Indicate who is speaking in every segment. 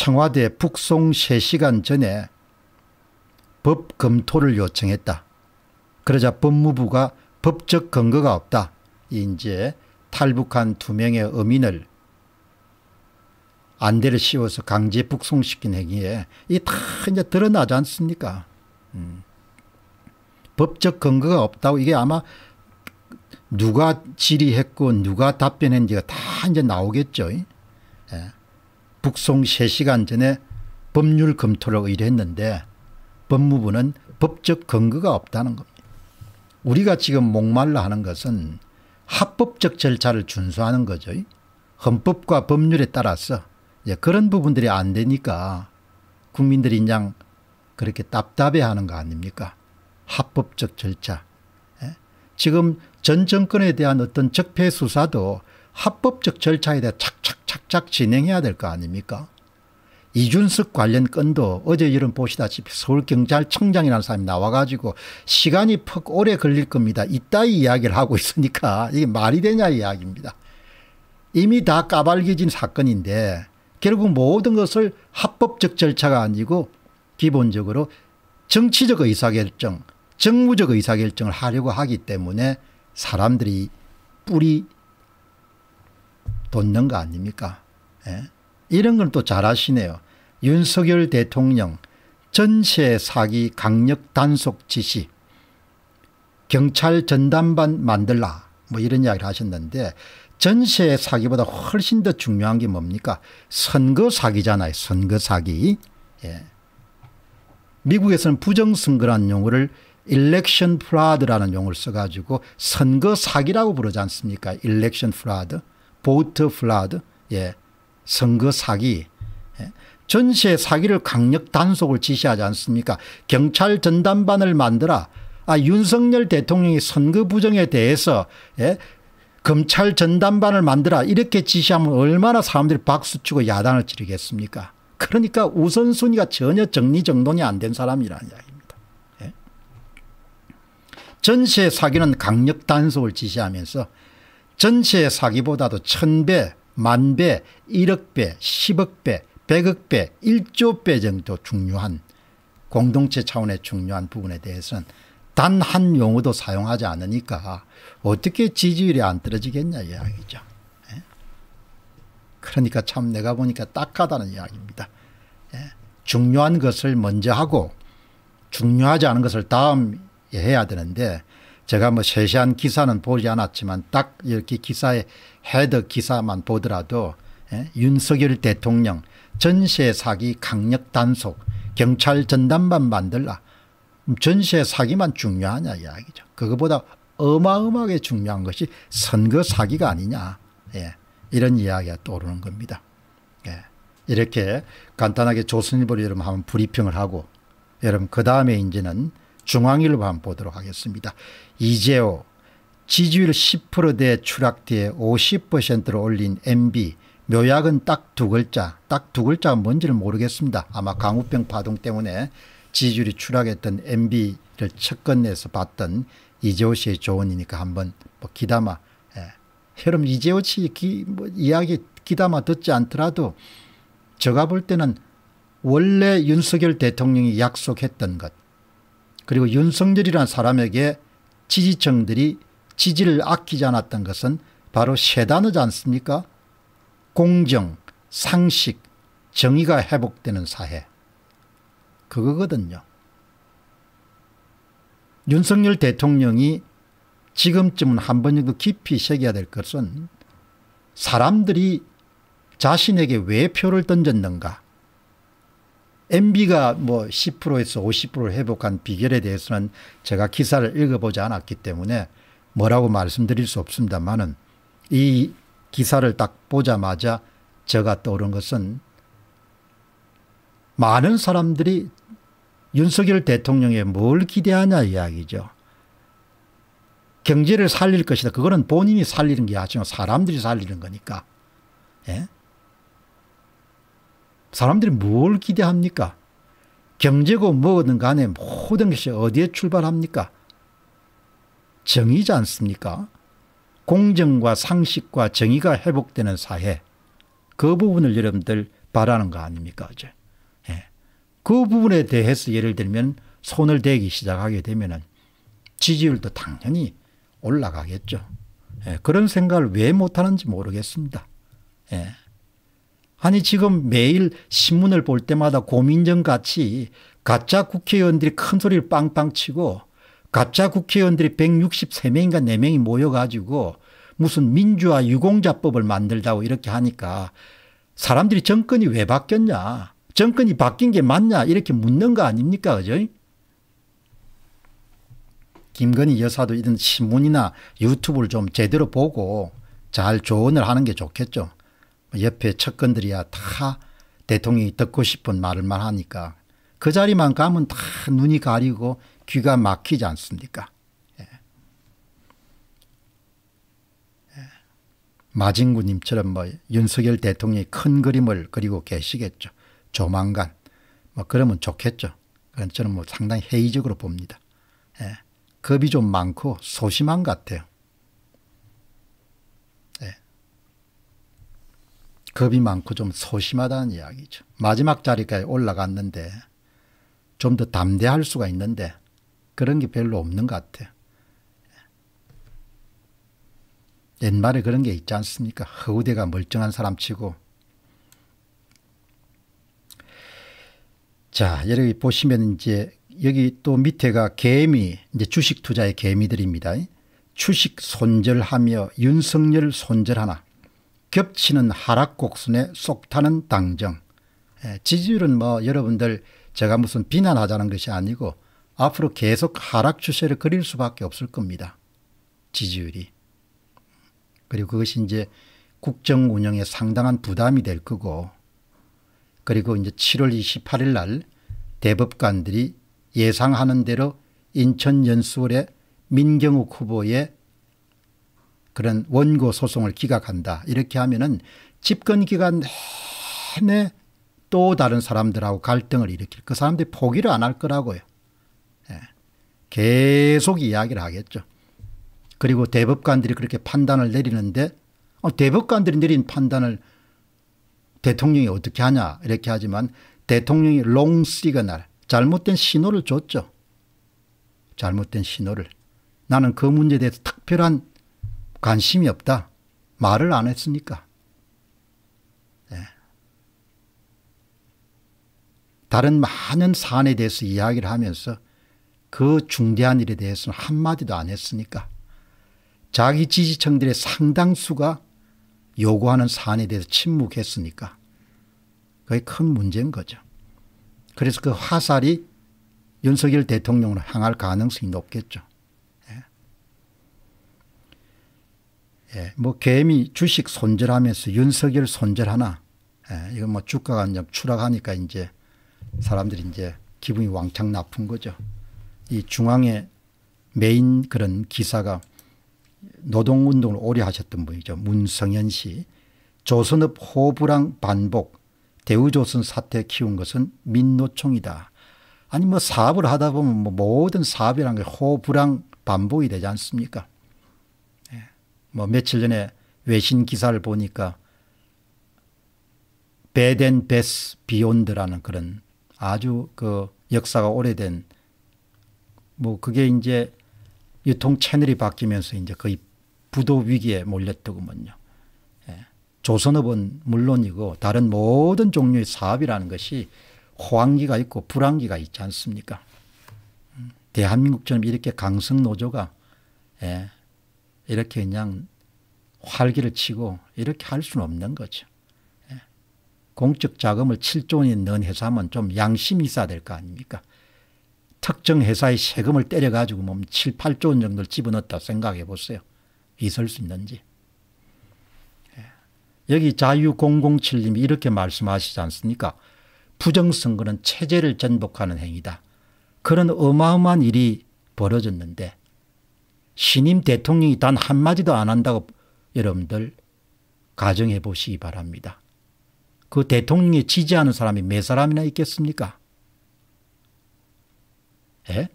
Speaker 1: 청와대 북송 3시간 전에 법 검토를 요청했다. 그러자 법무부가 법적 근거가 없다. 이제 탈북한 두 명의 어민을 안대를 씌워서 강제 북송시킨 행위에 이게 다 이제 드러나지 않습니까? 음. 법적 근거가 없다고 이게 아마 누가 질의했고 누가 답변했는지가 다 이제 나오겠죠. 예. 북송 3시간 전에 법률 검토를 의뢰했는데 법무부는 법적 근거가 없다는 겁니다. 우리가 지금 목말라 하는 것은 합법적 절차를 준수하는 거죠. 헌법과 법률에 따라서 그런 부분들이 안 되니까 국민들이 그냥 그렇게 답답해하는 거 아닙니까? 합법적 절차. 예? 지금 전 정권에 대한 어떤 적폐 수사도 합법적 절차에 대해 착착 착착 진행해야 될 거 아닙니까? 이준석 관련 건도 어제 이런 보시다시피 서울경찰청장이라는 사람이 나와가지고 시간이 퍽 오래 걸릴 겁니다. 이따위 이야기를 하고 있으니까 이게 말이 되냐 이야기입니다. 이미 다 까발겨진 사건인데 결국 모든 것을 합법적 절차가 아니고 기본적으로 정치적 의사결정, 정무적 의사결정을 하려고 하기 때문에 사람들이 뿌리 돋는 거 아닙니까? 예? 이런 건 또 잘하시네요. 윤석열 대통령 전세 사기 강력 단속 지시 경찰 전담반 만들라 뭐 이런 이야기를 하셨는데 전세 사기보다 훨씬 더 중요한 게 뭡니까? 선거 사기잖아요. 선거 사기. 예. 미국에서는 부정선거라 용어를 일렉션 프라드라는 용어를 써가지고 선거 사기라고 부르지 않습니까? 일렉션 프라드. 보트 플라드, 예, 선거 사기, 예. 전세 사기를 강력 단속을 지시하지 않습니까? 경찰 전담반을 만들어 아, 윤석열 대통령이 선거 부정에 대해서 예, 검찰 전담반을 만들어 이렇게 지시하면 얼마나 사람들이 박수치고 야단을 치르겠습니까? 그러니까 우선순위가 전혀 정리정돈이 안 된 사람이라는 이야기입니다. 예. 전세 사기는 강력 단속을 지시하면서 전체 사기보다도 천배, 만배, 일억배, 십억배, 백억배, 일조배 정도 중요한 공동체 차원의 중요한 부분에 대해서는 단 한 용어도 사용하지 않으니까 어떻게 지지율이 안 떨어지겠냐 이야기죠. 예? 그러니까 참 내가 보니까 딱하다는 이야기입니다. 예? 중요한 것을 먼저 하고 중요하지 않은 것을 다음 에 해야 되는데 제가 뭐 세세한 기사는 보지 않았지만 딱 이렇게 기사의 헤드 기사만 보더라도 예? 윤석열 대통령 전세 사기 강력 단속 경찰 전담반 만들라 전세 사기만 중요하냐 이야기죠. 그것보다 어마어마하게 중요한 것이 선거 사기가 아니냐 예. 이런 이야기가 떠오르는 겁니다. 예. 이렇게 간단하게 조선일보를 여러분 한번 브리핑을 하고 여러분 그 다음에 이제는 중앙일보 한번 보도록 하겠습니다. 이재호 지지율 10%대 추락 뒤에 50%로 올린 MB 묘약은 딱 두 글자 딱 두 글자가 뭔지를 모르겠습니다. 아마 강우병 파동 때문에 지지율이 추락했던 MB를 측근에서 봤던 이재호 씨의 조언이니까 한번 뭐 기담아 예. 여러분 이재호 씨 기, 뭐 이야기 기담아 듣지 않더라도 제가 볼 때는 원래 윤석열 대통령이 약속했던 것 그리고 윤석열이라는 사람에게 지지층들이 지지를 아끼지 않았던 것은 바로 세 단어지 않습니까? 공정, 상식, 정의가 회복되는 사회. 그거거든요. 윤석열 대통령이 지금쯤은 한번 정도 깊이 새겨야 될 것은 사람들이 자신에게 왜 표를 던졌는가 MB가 뭐 10%에서 50%를 회복한 비결에 대해서는 제가 기사를 읽어보지 않았기 때문에 뭐라고 말씀드릴 수 없습니다만은 이 기사를 딱 보자마자 제가 떠오른 것은 많은 사람들이 윤석열 대통령에 뭘 기대하냐 이야기죠. 경제를 살릴 것이다. 그거는 본인이 살리는 게아니고 사람들이 살리는 거니까. 예? 사람들이 뭘 기대합니까? 경제고 뭐든 간에 모든 것이 어디에 출발합니까? 정의지 않습니까? 공정과 상식과 정의가 회복되는 사회. 그 부분을 여러분들 바라는 거 아닙니까? 어제. 예. 그 부분에 대해서 예를 들면 손을 대기 시작하게 되면 지지율도 당연히 올라가겠죠. 예. 그런 생각을 왜 못하는지 모르겠습니다. 예. 아니 지금 매일 신문을 볼 때마다 고민정 같이 가짜 국회의원들이 큰 소리를 빵빵 치고 가짜 국회의원들이 163명인가 4명이 모여가지고 무슨 민주화 유공자법을 만들다고 이렇게 하니까 사람들이 정권이 왜 바뀌었냐 정권이 바뀐 게 맞냐 이렇게 묻는 거 아닙니까 그죠? 김건희 여사도 이런 신문이나 유튜브를 좀 제대로 보고 잘 조언을 하는 게 좋겠죠. 옆에 척건들이야다 대통령이 듣고 싶은 말을만 하니까 그 자리만 가면 다 눈이 가리고 귀가 막히지 않습니까? 예. 예. 마진구님처럼 뭐 윤석열 대통령이 큰 그림을 그리고 계시겠죠. 조만간 뭐 그러면 좋겠죠. 저는 뭐 상당히 회의적으로 봅니다. 예. 겁이 좀 많고 소심한 것 같아요. 겁이 많고 좀 소심하다는 이야기죠. 마지막 자리까지 올라갔는데 좀 더 담대할 수가 있는데 그런 게 별로 없는 것 같아요. 옛말에 그런 게 있지 않습니까? 허우대가 멀쩡한 사람 치고 자, 여기 보시면 이제 여기 또 밑에가 개미, 이제 주식 투자의 개미들입니다. 주식 손절하며 윤석열 손절하나 겹치는 하락 곡선에 쏙 타는 당정. 예, 지지율은 뭐 여러분들 제가 무슨 비난하자는 것이 아니고 앞으로 계속 하락 추세를 그릴 수밖에 없을 겁니다. 지지율이. 그리고 그것이 이제 국정 운영에 상당한 부담이 될 거고 그리고 이제 7월 28일 날 대법관들이 예상하는 대로 인천 연수원의 민경욱 후보의 그런 원고 소송을 기각한다. 이렇게 하면은 집권 기간 내내 또 다른 사람들하고 갈등을 일으킬 그 사람들이 포기를 안 할 거라고요. 예. 계속 이야기를 하겠죠. 그리고 대법관들이 그렇게 판단을 내리는데 어, 대법관들이 내린 판단을 대통령이 어떻게 하냐 이렇게 하지만 대통령이 롱 시그널 잘못된 신호를 줬죠. 잘못된 신호를. 나는 그 문제에 대해서 특별한 관심이 없다. 말을 안 했으니까. 네. 다른 많은 사안에 대해서 이야기를 하면서 그 중대한 일에 대해서는 한마디도 안 했으니까 자기 지지층들의 상당수가 요구하는 사안에 대해서 침묵했으니까 그게 큰 문제인 거죠. 그래서 그 화살이 윤석열 대통령으로 향할 가능성이 높겠죠. 예, 뭐 개미 주식 손절하면서 윤석열 손절하나 예, 이건 뭐 주가가 이 추락하니까 이제 사람들이 이제 기분이 왕창 나쁜 거죠. 이 중앙의 메인 그런 기사가 노동운동을 오래 하셨던 분이죠. 문성현 씨. 조선업 호부랑 반복 대우조선 사태 키운 것은 민노총이다. 아니 뭐 사업을 하다 보면 뭐 모든 사업이란 게 호부랑 반복이 되지 않습니까? 뭐 며칠 전에 외신 기사를 보니까 베덴 베스 비욘드라는 그런 아주 그 역사가 오래된 뭐 그게 이제 유통 채널이 바뀌면서 이제 거의 부도 위기에 몰렸더구먼요. 예. 조선업은 물론이고 다른 모든 종류의 사업이라는 것이 호황기가 있고 불황기가 있지 않습니까? 음, 대한민국처럼 이렇게 강성 노조가 예. 이렇게 그냥 활기를 치고 이렇게 할 수는 없는 거죠. 예. 공적 자금을 7조 원이 넣은 회사면 좀 양심이 있어야 될 거 아닙니까? 특정 회사의 세금을 때려가지고 뭐 7, 8조 원 정도를 집어넣었다 생각해 보세요. 있을 수 있는지. 예. 여기 자유007님이 이렇게 말씀하시지 않습니까? 부정선거는 체제를 전복하는 행위다. 그런 어마어마한 일이 벌어졌는데 신임 대통령이 단 한마디도 안 한다고 여러분들 가정해 보시기 바랍니다. 그 대통령에 지지하는 사람이 몇 사람이나 있겠습니까? 예?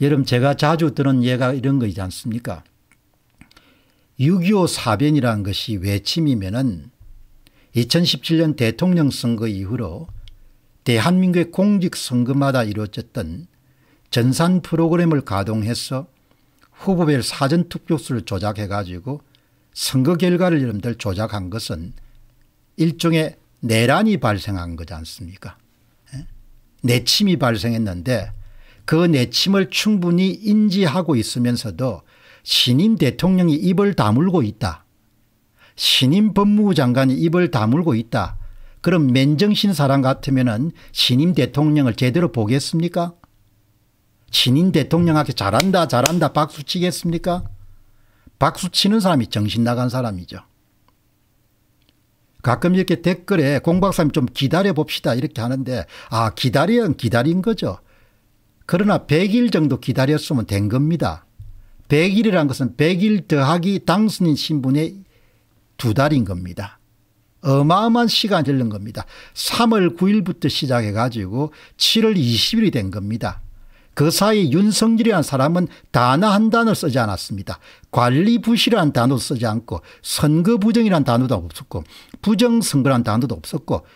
Speaker 1: 여러분 제가 자주 드는 예가 이런 거지 않습니까? 6.25 사변이라는 것이 외침이면은 2017년 대통령 선거 이후로 대한민국의 공직선거마다 이루어졌던 전산 프로그램을 가동해서 후보별 사전투표수를 조작해 가지고 선거 결과를 여러분들 조작한 것은 일종의 내란이 발생한 거지 않습니까 예? 내침이 발생했는데 그 내침을 충분히 인지하고 있으면서도 신임 대통령이 입을 다물고 있다. 신임 법무부 장관이 입을 다물고 있다. 그럼 맨정신 사람 같으면 신임 대통령을 제대로 보겠습니까 친인 대통령한테 잘한다 잘한다 박수 치겠습니까? 박수 치는 사람이 정신 나간 사람이죠. 가끔 이렇게 댓글에 공박사님 좀 기다려 봅시다 이렇게 하는데 아 기다리면 기다린 거죠. 그러나 100일 정도 기다렸으면 된 겁니다. 100일이란 것은 100일 더하기 당선인 신분의 두 달인 겁니다. 어마어마한 시간이 들는 겁니다. 3월 9일부터 시작해 가지고 7월 20일이 된 겁니다. 그 사이 윤석열이란 사람은 단어 한 단어 를 쓰지 않았습니다. 관리 부실이란 단어도 쓰지 않고 선거 부정이란 단어도 없었고 부정선거란 단어도 없었고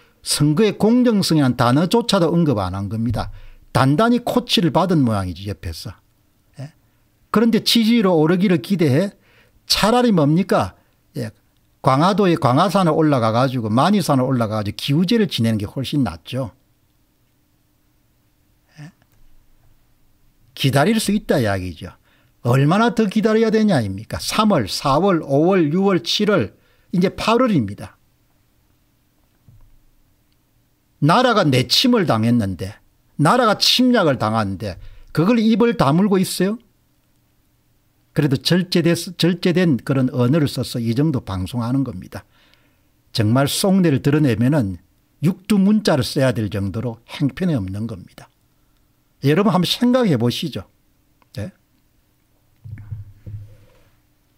Speaker 1: 선거의 공정성이라는 단어조차도 언급 안 한 겁니다. 단단히 코치를 받은 모양이지 옆에서. 예? 그런데 지지로 오르기를 기대해 차라리 뭡니까 예. 광화도에 광화산을 올라가 가지고 만이산을 올라가 가지고 기우제를 지내는 게 훨씬 낫죠. 기다릴 수 있다 이야기죠. 얼마나 더 기다려야 되냐 아닙니까? 3월, 4월, 5월, 6월, 7월 이제 8월입니다. 나라가 내침을 당했는데 나라가 침략을 당하는데 그걸 입을 다물고 있어요? 그래도 절제됐, 절제된 그런 언어를 써서 이 정도 방송하는 겁니다. 정말 속내를 드러내면 은 육두문자를 써야 될 정도로 행편이 없는 겁니다. 여러분 한번 생각해 보시죠. 네?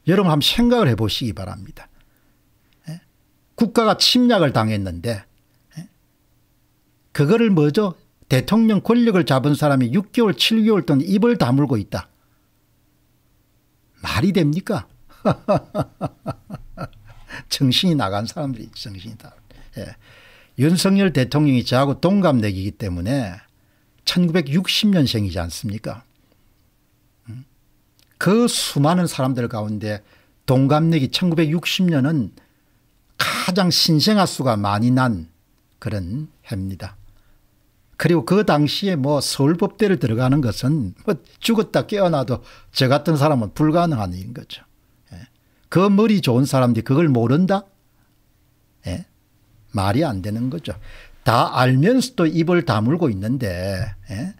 Speaker 1: 여러분 한번 생각을 해 보시기 바랍니다. 네? 국가가 침략을 당했는데 네? 그거를 뭐죠? 대통령 권력을 잡은 사람이 6개월 7개월 동안 입을 다물고 있다. 말이 됩니까? 정신이 나간 사람들이 정신이 다. 예. 윤석열 대통령이 저하고 동갑내기이기 때문에 1960년생이지 않습니까? 음? 그 수많은 사람들 가운데 동갑내기 1960년은 가장 신생아 수가 많이 난 그런 해입니다. 그리고 그 당시에 뭐 서울법대를 들어가는 것은 뭐 죽었다 깨어나도 저 같은 사람은 불가능한 일인 거죠. 예. 그 머리 좋은 사람들이 그걸 모른다? 예. 말이 안 되는 거죠. 다 알면서도 입을 다물고 있는데 예?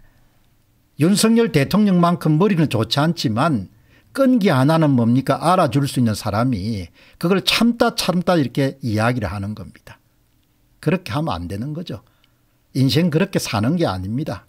Speaker 1: 윤석열 대통령만큼 머리는 좋지 않지만 끈기 하나는 뭡니까 알아줄 수 있는 사람이 그걸 참다 참다 이렇게 이야기를 하는 겁니다. 그렇게 하면 안 되는 거죠. 인생 그렇게 사는 게 아닙니다.